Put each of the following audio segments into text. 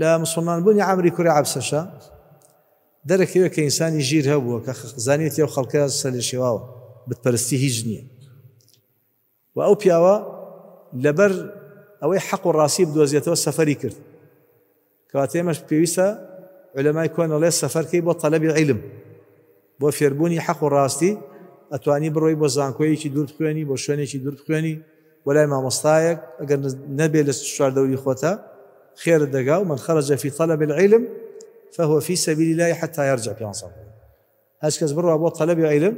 لە مسلمانبوونی ئامری کوری عبسەشە دەرەکەوێت کە ئینسانی ژیر هەبووە کە زانێت ئەو خەڵکە سەرشێواوە بتپەرستی هیچ نییە و ئەو پیاوە لەبەر ئەوەی كرت و مش بدۆزیێتەوە علماء يكون الله سفر كي کۆنەڵێ سەفەرکەی بۆ تەلەبی عیلم بۆ فێربوونی حەق و ڕاستی ئەتوانی بڕۆی بۆ زانکۆیەکی دوور خوێنی بۆ شوێنێکی دوور خوێنی وەلای مامۆستایەک ئەگەر نەبێت لە شواردەوری خۆتە خير الدقاء ومن خرج في طلب العلم فهو في سبيل الله حتى يرجع في أنصار هاش كز بروا أبو طلب علم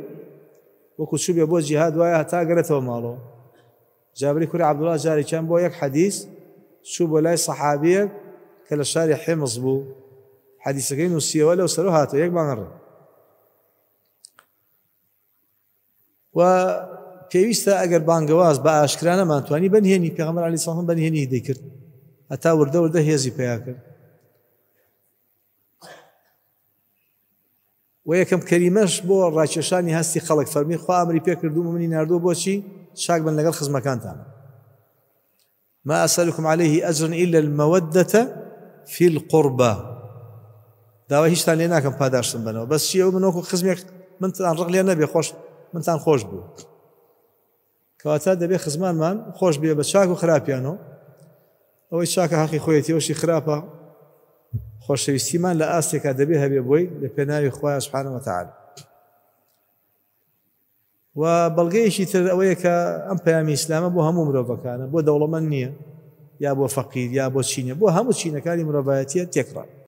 وكو شو أبو جهاد ويا هتا قرته ماله جابري كوري عبد الله جاري كان بو يك حديث شو لاي صحابيك كلا شاري حمص بو حديث كين وسيا ولا وسلو هاتو يك بانر و پێویستە ئەگەر بانگەواز بە ئاشکرانە مانتوانی علي پێغەمبەر علی سەڵم بەنهێنی دەیکرد ئەتا وردە وردە هێزی پیاکرد و یەکەم کەریمەش بۆ ڕاکێشانی هەستی خەڵک فەرمی خوا ئەمری پێ کردو منی نردوو بۆچی شاک بن لەگەڵ خزمەکانتان ما ئەسەلکم عليه ئەجرن إلا المەودەتە في القربە داوا هیچتان لێ ناکەم پاداشتم بنەوە بەس چی ئەو منۆکو خزمێک منتان ڕق لێ نەبێ خۆش منتان خۆش بوو کەواتە دەبێ خزمانمان خۆش بێ بە چاک و خراپیانەوە ئەوەی چاکە حەقی خۆیەتی ئەوشی خراپە خۆشەویستیمان لە ئاستێکا دەبێ هەبێ بۆی لە پێناوی خخوای سبحانەوەتعال و بەڵگەیەکی تر ئەوەیە کە ئەم پەیامی ئسلامە بۆ هەموو مرۆڤەکانە بۆ دەوڵەمەند نییە یا بۆ فەقیر یا بۆ چینە بۆ هەموو چینەکانی مرۆڤایەتە تێکڕە